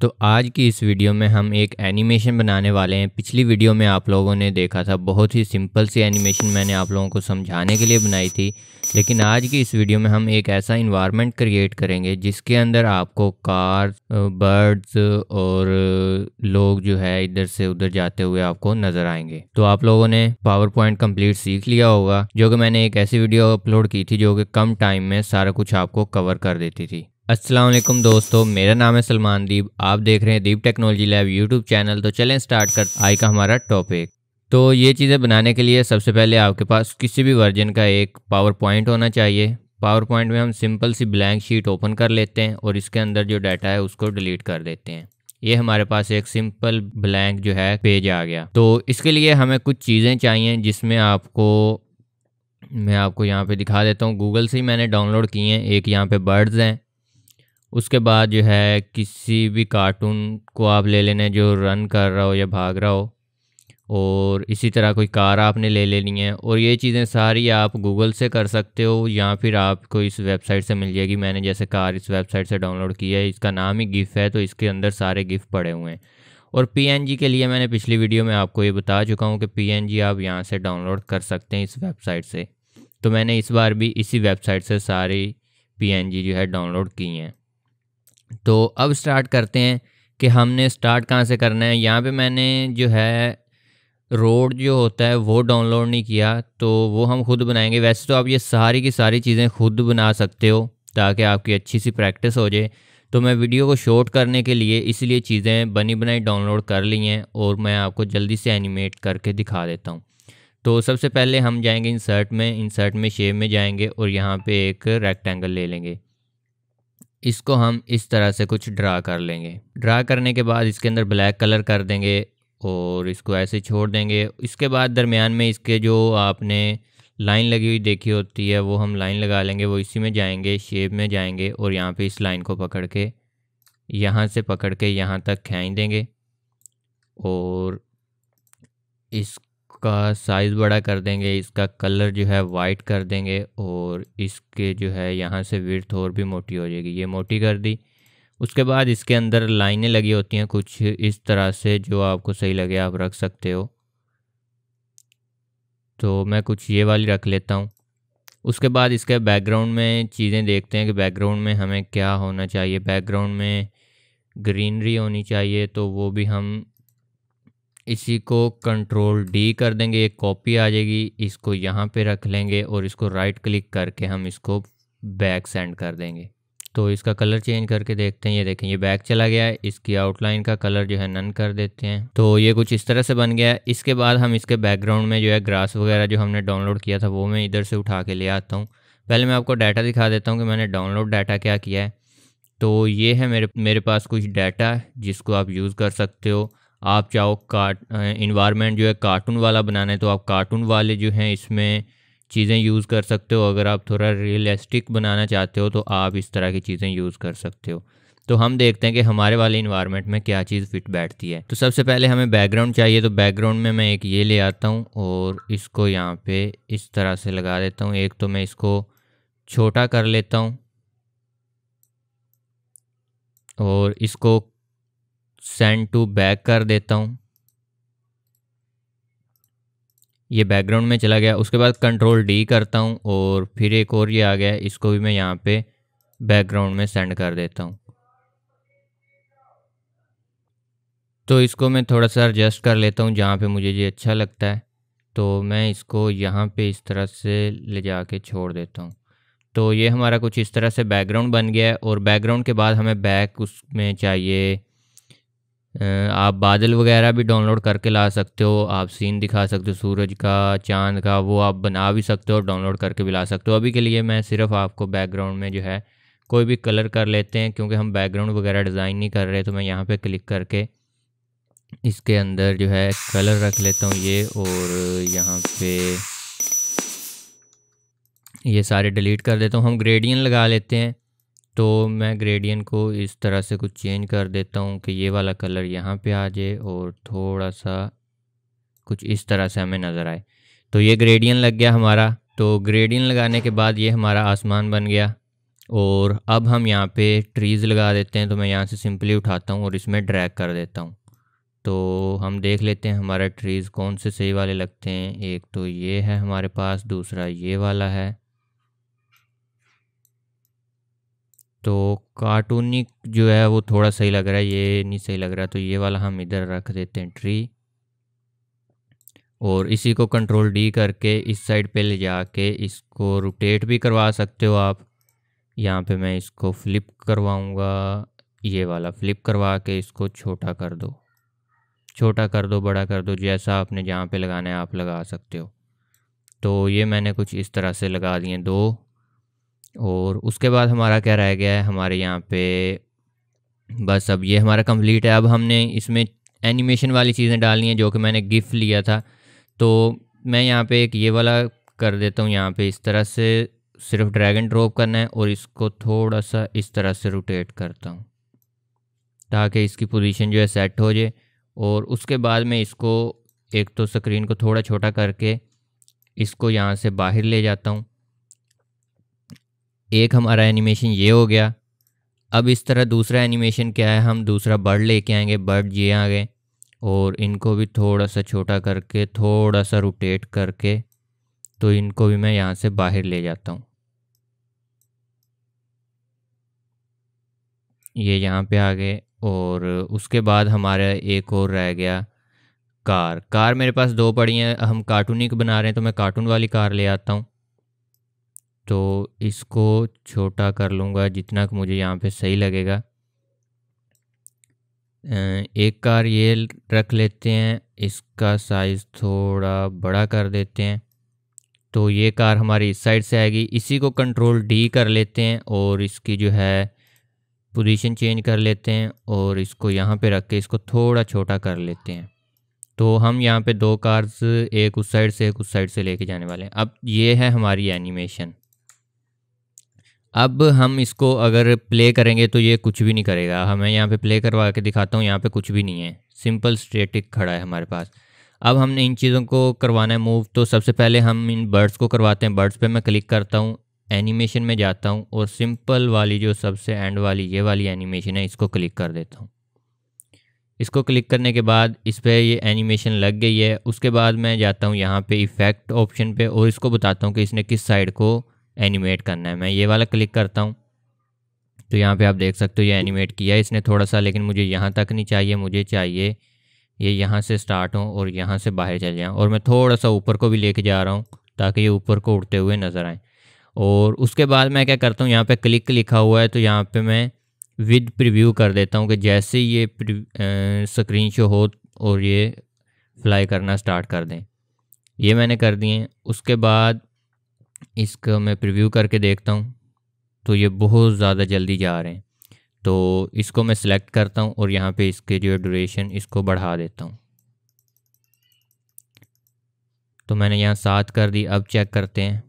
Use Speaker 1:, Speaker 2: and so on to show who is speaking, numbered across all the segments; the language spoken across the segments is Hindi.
Speaker 1: तो आज की इस वीडियो में हम एक एनिमेशन बनाने वाले हैं पिछली वीडियो में आप लोगों ने देखा था बहुत ही सिंपल सी एनिमेशन मैंने आप लोगों को समझाने के लिए बनाई थी लेकिन आज की इस वीडियो में हम एक ऐसा इन्वायरमेंट क्रिएट करेंगे जिसके अंदर आपको कार बर्ड्स और लोग जो है इधर से उधर जाते हुए आपको नजर आएंगे तो आप लोगों ने पावर पॉइंट कम्प्लीट सीख लिया होगा जो कि मैंने एक ऐसी वीडियो अपलोड की थी जो कि कम टाइम में सारा कुछ आपको कवर कर देती थी असलम दोस्तों मेरा नाम है सलमान दीप आप देख रहे हैं Deep technology lab YouTube channel तो चलें स्टार्ट कर आई का हमारा टॉपिक तो ये चीज़ें बनाने के लिए सबसे पहले आपके पास किसी भी वर्जन का एक पावर पॉइंट होना चाहिए पावर पॉइंट में हम सिंपल सी ब्लैंक शीट ओपन कर लेते हैं और इसके अंदर जो डाटा है उसको डिलीट कर देते हैं ये हमारे पास एक सिंपल ब्लैंक जो है पेज आ गया तो इसके लिए हमें कुछ चीज़ें चाहिए जिसमें आपको मैं आपको यहाँ पे दिखा देता हूँ गूगल से ही मैंने डाउनलोड किए हैं एक यहाँ पे बर्ड्स हैं उसके बाद जो है किसी भी कार्टून को आप ले लेने जो रन कर रहा हो या भाग रहा हो और इसी तरह कोई कार आपने ले लेनी है और ये चीज़ें सारी आप गूगल से कर सकते हो या फिर आपको इस वेबसाइट से मिल जाएगी मैंने जैसे कार इस वेबसाइट से डाउनलोड की है इसका नाम ही गिफ़्ट है तो इसके अंदर सारे गिफ्ट पड़े हुए हैं और पीएनजी के लिए मैंने पिछली वीडियो में आपको ये बता चुका हूँ कि पी आप यहाँ से डाउनलोड कर सकते हैं इस वेबसाइट से तो मैंने इस बार भी इसी वेबसाइट से सारी पी जो है डाउनलोड की हैं तो अब स्टार्ट करते हैं कि हमने स्टार्ट कहाँ से करना है यहाँ पे मैंने जो है रोड जो होता है वो डाउनलोड नहीं किया तो वो हम खुद बनाएंगे वैसे तो आप ये सारी की सारी चीज़ें खुद बना सकते हो ताकि आपकी अच्छी सी प्रैक्टिस हो जाए तो मैं वीडियो को शॉर्ट करने के लिए इसलिए चीज़ें बनी बनाई डाउनलोड कर ली हैं और मैं आपको जल्दी से एनिमेट करके दिखा देता हूँ तो सबसे पहले हम जाएंगे इंसर्ट में इंसर्ट में शेप में जाएंगे और यहाँ पे एक रेक्टेंगल ले लेंगे इसको हम इस तरह से कुछ ड्रा कर लेंगे ड्रा करने के बाद इसके अंदर ब्लैक कलर कर देंगे और इसको ऐसे छोड़ देंगे इसके बाद दरमियान में इसके जो आपने लाइन लगी हुई देखी होती है वो हम लाइन लगा लेंगे वो इसी में जाएंगे शेप में जाएंगे और यहाँ पे इस लाइन को पकड़ के यहाँ से पकड़ के यहाँ तक खींच देंगे और इस का साइज़ बड़ा कर देंगे इसका कलर जो है वाइट कर देंगे और इसके जो है यहाँ से विर्थ और भी मोटी हो जाएगी ये मोटी कर दी उसके बाद इसके अंदर लाइनें लगी होती हैं कुछ इस तरह से जो आपको सही लगे आप रख सकते हो तो मैं कुछ ये वाली रख लेता हूँ उसके बाद इसके बैकग्राउंड में चीज़ें देखते हैं कि बैकग्राउंड में हमें क्या होना चाहिए बैकग्राउंड में ग्रीनरी होनी चाहिए तो वो भी हम इसी को कंट्रोल डी कर देंगे एक कॉपी आ जाएगी इसको यहाँ पे रख लेंगे और इसको राइट क्लिक करके हम इसको बैक सेंड कर देंगे तो इसका कलर चेंज करके देखते हैं ये देखें ये बैक चला गया है इसकी आउटलाइन का कलर जो है नन कर देते हैं तो ये कुछ इस तरह से बन गया है इसके बाद हम इसके बैकग्राउंड में जो है ग्रास वगैरह जो हमने डाउनलोड किया था वो मैं इधर से उठा के ले आता हूँ पहले मैं आपको डाटा दिखा देता हूँ कि मैंने डाउनलोड डाटा क्या किया है तो ये है मेरे मेरे पास कुछ डाटा जिसको आप यूज़ कर सकते हो आप चाहो कार्ट इन्वायरमेंट जो है कार्टून वाला बनाना है तो आप कार्टून वाले जो हैं इसमें चीज़ें यूज़ कर सकते हो अगर आप थोड़ा रियलिस्टिक बनाना चाहते हो तो आप इस तरह की चीज़ें यूज़ कर सकते हो तो हम देखते हैं कि हमारे वाले इन्वायरमेंट में क्या चीज़ फिट बैठती है तो सबसे पहले हमें बैकग्राउंड चाहिए तो बैकग्राउंड में मैं एक ये ले आता हूँ और इसको यहाँ पे इस तरह से लगा देता हूँ एक तो मैं इसको छोटा कर लेता हूँ और इसको सेंड टू बैक कर देता हूँ ये बैकग्राउंड में चला गया उसके बाद कंट्रोल डी करता हूँ और फिर एक और ये आ गया इसको भी मैं यहाँ पे बैकग्राउंड में सेंड कर देता हूँ तो इसको मैं थोड़ा सा एडजस्ट कर लेता हूँ जहाँ पे मुझे ये अच्छा लगता है तो मैं इसको यहाँ पे इस तरह से ले जा के छोड़ देता हूँ तो ये हमारा कुछ इस तरह से बैकग्राउंड बन गया है और बैकग्राउंड के बाद हमें बैक उसमें चाहिए आप बादल वगैरह भी डाउनलोड करके ला सकते हो आप सीन दिखा सकते हो सूरज का चांद का वो आप बना भी सकते हो डाउनलोड करके भी ला सकते हो अभी के लिए मैं सिर्फ आपको बैकग्राउंड में जो है कोई भी कलर कर लेते हैं क्योंकि हम बैकग्राउंड वगैरह डिज़ाइन नहीं कर रहे तो मैं यहाँ पर क्लिक करके इसके अंदर जो है कलर रख लेता हूँ ये और यहाँ पे ये सारे डिलीट कर देता हूँ हम ग्रेडियन लगा लेते हैं तो मैं ग्रेडियन को इस तरह से कुछ चेंज कर देता हूँ कि ये वाला कलर यहाँ पे आ जाए और थोड़ा सा कुछ इस तरह से हमें नज़र आए तो ये ग्रेडियन लग गया हमारा तो ग्रेडियन लगाने के बाद ये हमारा आसमान बन गया और अब हम यहाँ पे ट्रीज़ लगा देते हैं तो मैं यहाँ से सिंपली उठाता हूँ और इसमें ड्रैग कर देता हूँ तो हम देख लेते हैं हमारा ट्रीज़ कौन से सही वाले लगते हैं एक तो ये है हमारे पास दूसरा ये वाला है तो कार्टूनिक जो है वो थोड़ा सही लग रहा है ये नहीं सही लग रहा तो ये वाला हम इधर रख देते हैं ट्री और इसी को कंट्रोल डी करके इस साइड पे ले जाके इसको रोटेट भी करवा सकते हो आप यहाँ पे मैं इसको फ्लिप करवाऊँगा ये वाला फ्लिप करवा के इसको छोटा कर दो छोटा कर दो बड़ा कर दो जैसा आपने जहाँ पे लगाना है आप लगा सकते हो तो ये मैंने कुछ इस तरह से लगा दिए दो और उसके बाद हमारा क्या रह गया है हमारे यहाँ पे बस अब ये हमारा कंप्लीट है अब हमने इसमें एनिमेशन वाली चीज़ें डालनी है जो कि मैंने गिफ्ट लिया था तो मैं यहाँ पे एक ये वाला कर देता हूँ यहाँ पे इस तरह से सिर्फ ड्रैगन ड्रॉप करना है और इसको थोड़ा सा इस तरह से रोटेट करता हूँ ताकि इसकी पोजीशन जो है सेट हो जाए और उसके बाद मैं इसको एक तो स्क्रीन को थोड़ा छोटा करके इसको यहाँ से बाहर ले जाता हूँ एक हमारा एनिमेशन ये हो गया अब इस तरह दूसरा एनिमेशन क्या है हम दूसरा बर्ड लेके आएंगे बर्ड ये आ गए और इनको भी थोड़ा सा छोटा करके थोड़ा सा रोटेट करके तो इनको भी मैं यहाँ से बाहर ले जाता हूँ ये यहाँ पे आ गए और उसके बाद हमारा एक और रह गया कार कार मेरे पास दो पड़ी हैं हम कार्टूनिक बना रहे हैं तो मैं कार्टून वाली कार ले आता हूँ तो इसको छोटा कर लूँगा जितना कि मुझे यहाँ पे सही लगेगा एक कार ये रख लेते हैं इसका साइज़ थोड़ा बड़ा कर देते हैं तो ये कार हमारी इस साइड से आएगी इसी को कंट्रोल डी कर लेते हैं और इसकी जो है पोजीशन चेंज कर लेते हैं और इसको यहाँ पे रख के इसको थोड़ा छोटा कर लेते हैं तो हम यहाँ पे दो कार्स एक उस साइड से एक उस साइड से लेके जाने वाले हैं अब ये है हमारी एनिमेशन अब हम इसको अगर प्ले करेंगे तो ये कुछ भी नहीं करेगा हमें यहाँ पे प्ले करवा के दिखाता हूँ यहाँ पे कुछ भी नहीं है सिंपल स्ट्रेटिक खड़ा है हमारे पास अब हमने इन चीज़ों को करवाना है मूव तो सबसे पहले हम इन बर्ड्स को करवाते हैं बर्ड्स पे मैं क्लिक करता हूँ एनिमेशन में जाता हूँ और सिंपल वाली जो सबसे एंड वाली ये वाली एनिमेशन है इसको क्लिक कर देता हूँ इसको क्लिक करने के बाद इस पर ये एनिमेशन लग गई है उसके बाद मैं जाता हूँ यहाँ पर इफ़ेक्ट ऑप्शन पर और इसको बताता हूँ कि इसने किस साइड को एनिमेट करना है मैं ये वाला क्लिक करता हूँ तो यहाँ पे आप देख सकते हो ये एनिमेट किया है इसने थोड़ा सा लेकिन मुझे यहाँ तक नहीं चाहिए मुझे चाहिए ये यहाँ से स्टार्ट हो और यहाँ से बाहर चले जाएँ और मैं थोड़ा सा ऊपर को भी लेके जा रहा हूँ ताकि ये ऊपर को उड़ते हुए नज़र आएँ और उसके बाद मैं क्या करता हूँ यहाँ पे क्लिक लिखा हुआ है तो यहाँ पे मैं विद प्रीव्यू कर देता हूँ कि जैसे ये स्क्रीन शो हो और ये फ्लाई करना स्टार्ट कर दें ये मैंने कर दिए उसके बाद इसका मैं प्रीव्यू करके देखता हूँ तो ये बहुत ज़्यादा जल्दी जा रहे हैं तो इसको मैं सिलेक्ट करता हूँ और यहाँ पे इसके जो ड्यूरेशन इसको बढ़ा देता हूँ तो मैंने यहाँ सात कर दी अब चेक करते हैं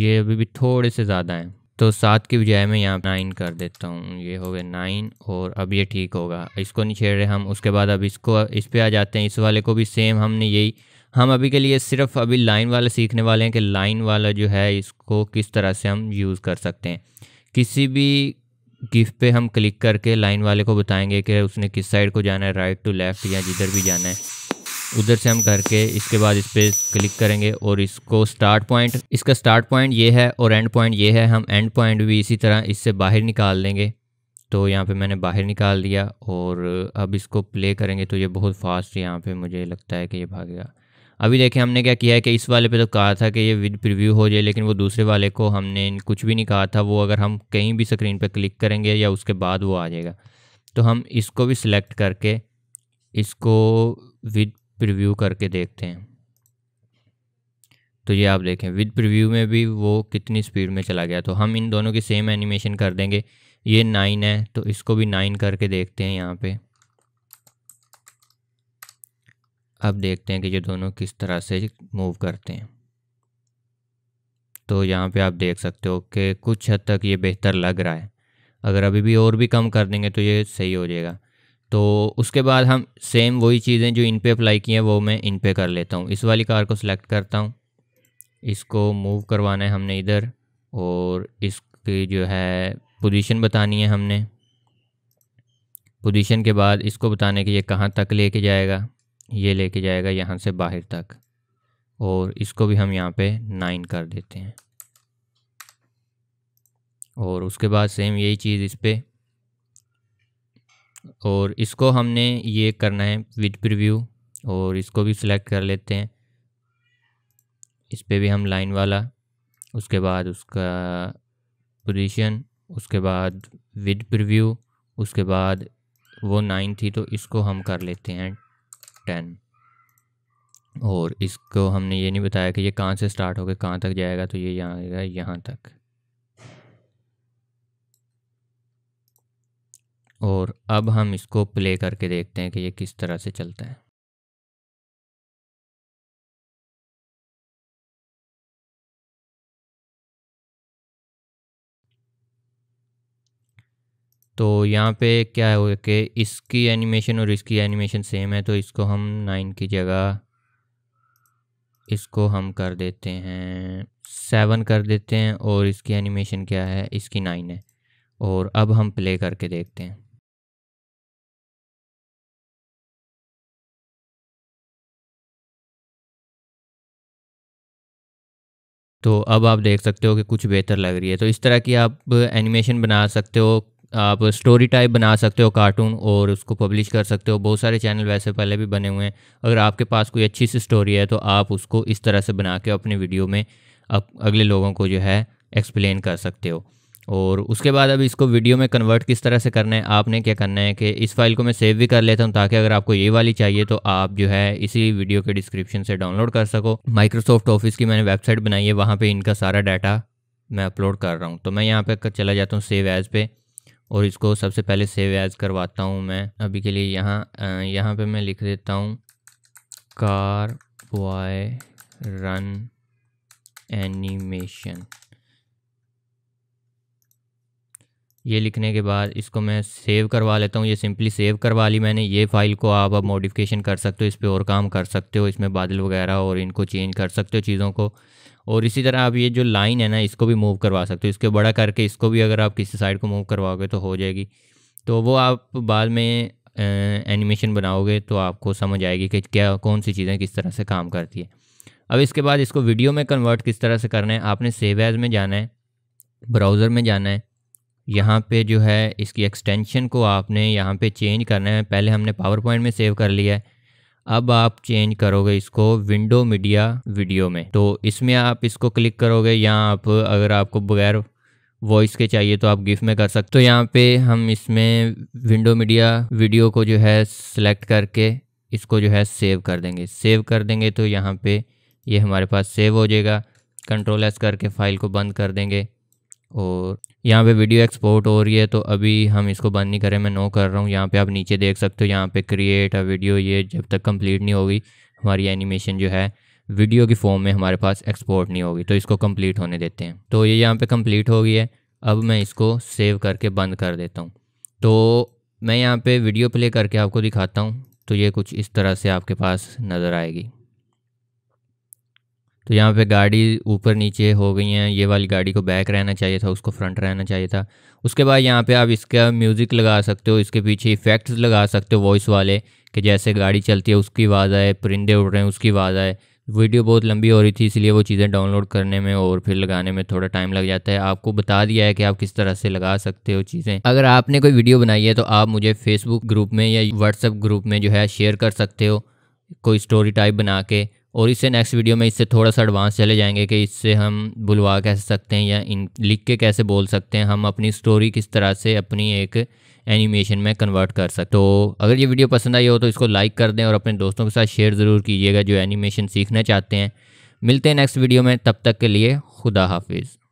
Speaker 1: ये अभी भी थोड़े से ज़्यादा हैं तो सात की बजाय मैं यहाँ नाइन कर देता हूँ ये हो गया नाइन और अब ये ठीक होगा इसको नहीं छेड़ रहे हम उसके बाद अब इसको इस पर आ जाते हैं इस वाले को भी सेम हमने यही हम अभी के लिए सिर्फ अभी लाइन वाला सीखने वाले हैं कि लाइन वाला जो है इसको किस तरह से हम यूज़ कर सकते हैं किसी भी गिफ्ट पे हम क्लिक करके लाइन वाले को बताएंगे कि उसने किस साइड को जाना है राइट टू लेफ़्ट या जिधर भी जाना है उधर से हम करके इसके बाद इस पर क्लिक करेंगे और इसको स्टार्ट पॉइंट इसका स्टार्ट पॉइंट ये है और एंड पॉइंट ये है हम एंड पॉइंट भी इसी तरह इससे बाहर निकाल लेंगे तो यहाँ पे मैंने बाहर निकाल दिया और अब इसको प्ले करेंगे तो ये बहुत फास्ट यहाँ पे मुझे लगता है कि ये भागेगा अभी देखें हमने क्या किया है कि इस वाले पे तो कहा था कि ये विद प्रीव्यू हो जाए लेकिन वो दूसरे वाले को हमने कुछ भी नहीं कहा था वो अगर हम कहीं भी स्क्रीन पे क्लिक करेंगे या उसके बाद वो आ जाएगा तो हम इसको भी सिलेक्ट करके इसको विद प्रीव्यू करके देखते हैं तो ये आप देखें विद प्रीव्यू में भी वो कितनी स्पीड में चला गया तो हम इन दोनों की सेम एनिमेशन कर देंगे ये नाइन है तो इसको भी नाइन करके देखते हैं यहाँ पे अब देखते हैं कि ये दोनों किस तरह से मूव करते हैं तो यहाँ पे आप देख सकते हो कि कुछ हद तक ये बेहतर लग रहा है अगर अभी भी और भी कम कर देंगे तो ये सही हो जाएगा तो उसके बाद हम सेम वही चीज़ें जो इन पे अप्लाई की हैं वो मैं इन पे कर लेता हूँ इस वाली कार को सिलेक्ट करता हूँ इसको मूव करवाना है हमने इधर और इसकी जो है पोजीशन बतानी है हमने पोजीशन के बाद इसको बताने कि ये कहाँ तक लेके जाएगा ये लेके जाएगा यहाँ से बाहर तक और इसको भी हम यहाँ पे नाइन कर देते हैं और उसके बाद सेम यही चीज़ इस पर और इसको हमने ये करना है विद प्रीव्यू और इसको भी सिलेक्ट कर लेते हैं इस पर भी हम लाइन वाला उसके बाद उसका पोजीशन उसके बाद विद प्रीव्यू उसके बाद वो नाइन थी तो इसको हम कर लेते हैं टेन और इसको हमने ये नहीं बताया कि ये कहाँ से स्टार्ट होकर कहाँ तक जाएगा तो ये यहाँ आएगा यहाँ तक और अब हम इसको प्ले करके देखते हैं कि ये किस तरह से चलता है तो यहाँ पे क्या है कि इसकी एनिमेशन और इसकी एनिमेशन सेम है तो इसको हम नाइन की जगह इसको हम कर देते हैं सेवन कर देते हैं और इसकी एनिमेशन क्या है इसकी नाइन है और अब हम प्ले करके देखते हैं तो अब आप देख सकते हो कि कुछ बेहतर लग रही है तो इस तरह की आप एनिमेशन बना सकते हो आप स्टोरी टाइप बना सकते हो कार्टून और उसको पब्लिश कर सकते हो बहुत सारे चैनल वैसे पहले भी बने हुए हैं अगर आपके पास कोई अच्छी सी स्टोरी है तो आप उसको इस तरह से बना के अपने वीडियो में अगले लोगों को जो है एक्सप्लेन कर सकते हो और उसके बाद अब इसको वीडियो में कन्वर्ट किस तरह से करना है आपने क्या करना है कि इस फाइल को मैं सेव भी कर लेता हूँ ताकि अगर आपको ये वाली चाहिए तो आप जो है इसी वीडियो के डिस्क्रिप्शन से डाउनलोड कर सको माइक्रोसॉफ्ट ऑफिस की मैंने वेबसाइट बनाई है वहाँ पर इनका सारा डाटा मैं अपलोड कर रहा हूँ तो मैं यहाँ पर चला जाता हूँ सेव एज़ पे और इसको सबसे पहले सेव एज़ करवाता हूँ मैं अभी के लिए यहाँ यहाँ पर मैं लिख देता हूँ कार बॉय रन एनिमेशन ये लिखने के बाद इसको मैं सेव करवा लेता हूँ ये सिंपली सेव करवा ली मैंने ये फ़ाइल को आप अब मॉडिफिकेशन कर सकते हो इस पर और काम कर सकते हो इसमें बादल वगैरह और इनको चेंज कर सकते हो चीज़ों को और इसी तरह आप ये जो लाइन है ना इसको भी मूव करवा सकते हो इसके बड़ा करके इसको भी अगर आप किसी साइड को मूव करवाओगे तो हो जाएगी तो वो आप बाद में एनिमेशन बनाओगे तो आपको समझ आएगी कि क्या कौन सी चीज़ें किस तरह से काम करती है अब इसके बाद इसको वीडियो में कन्वर्ट किस तरह से करना है आपने सेव एज़ में जाना है ब्राउज़र में जाना है यहाँ पे जो है इसकी एक्सटेंशन को आपने यहाँ पे चेंज करना है पहले हमने पावर पॉइंट में सेव कर लिया है अब आप चेंज करोगे इसको विंडो मीडिया वीडियो में तो इसमें आप इसको क्लिक करोगे या आप अगर आपको बगैर वॉइस के चाहिए तो आप गिफ्ट में कर सकते हो तो यहाँ पे हम इसमें विंडो मीडिया वीडियो को जो है सेलेक्ट करके इसको जो है सेव कर देंगे सेव कर देंगे तो यहाँ पे ये यह हमारे पास सेव हो जाएगा कंट्रोल एस करके फ़ाइल को बंद कर देंगे और यहाँ पे वीडियो एक्सपोर्ट हो रही है तो अभी हम इसको बंद नहीं करें मैं नो कर रहा हूँ यहाँ पे आप नीचे देख सकते हो यहाँ पे क्रिएट अ वीडियो ये जब तक कंप्लीट नहीं होगी हमारी एनिमेशन जो है वीडियो की फॉर्म में हमारे पास एक्सपोर्ट नहीं होगी तो इसको कंप्लीट होने देते हैं तो ये यहाँ पर कम्प्लीट हो गई है अब मैं इसको सेव करके बंद कर देता हूँ तो मैं यहाँ पर वीडियो प्ले करके आपको दिखाता हूँ तो ये कुछ इस तरह से आपके पास नज़र आएगी तो यहाँ पे गाड़ी ऊपर नीचे हो गई हैं ये वाली गाड़ी को बैक रहना चाहिए था उसको फ्रंट रहना चाहिए था उसके बाद यहाँ पे आप इसका म्यूज़िक लगा सकते हो इसके पीछे इफ़ेक्ट्स लगा सकते हो वॉइस वाले कि जैसे गाड़ी चलती है उसकी आवाज़ आए परिंदे उड़ रहे हैं उसकी आवाज़ आए वीडियो बहुत लंबी हो रही थी इसलिए वो चीज़ें डाउनलोड करने में और फिर लगाने में थोड़ा टाइम लग जाता है आपको बता दिया है कि आप किस तरह से लगा सकते हो चीज़ें अगर आपने कोई वीडियो बनाई है तो आप मुझे फेसबुक ग्रुप में या व्हाट्सएप ग्रुप में जो है शेयर कर सकते हो कोई स्टोरी टाइप बना के और इससे नेक्स्ट वीडियो में इससे थोड़ा सा एडवांस चले जाएंगे कि इससे हम बुलवा कैसे सकते हैं या इन लिख के कैसे बोल सकते हैं हम अपनी स्टोरी किस तरह से अपनी एक एनिमेशन में कन्वर्ट कर सकते तो अगर ये वीडियो पसंद आई हो तो इसको लाइक कर दें और अपने दोस्तों के साथ शेयर ज़रूर कीजिएगा जो एनिमेशन सीखना चाहते हैं मिलते हैं नेक्स्ट वीडियो में तब तक के लिए खुदा हाफिज़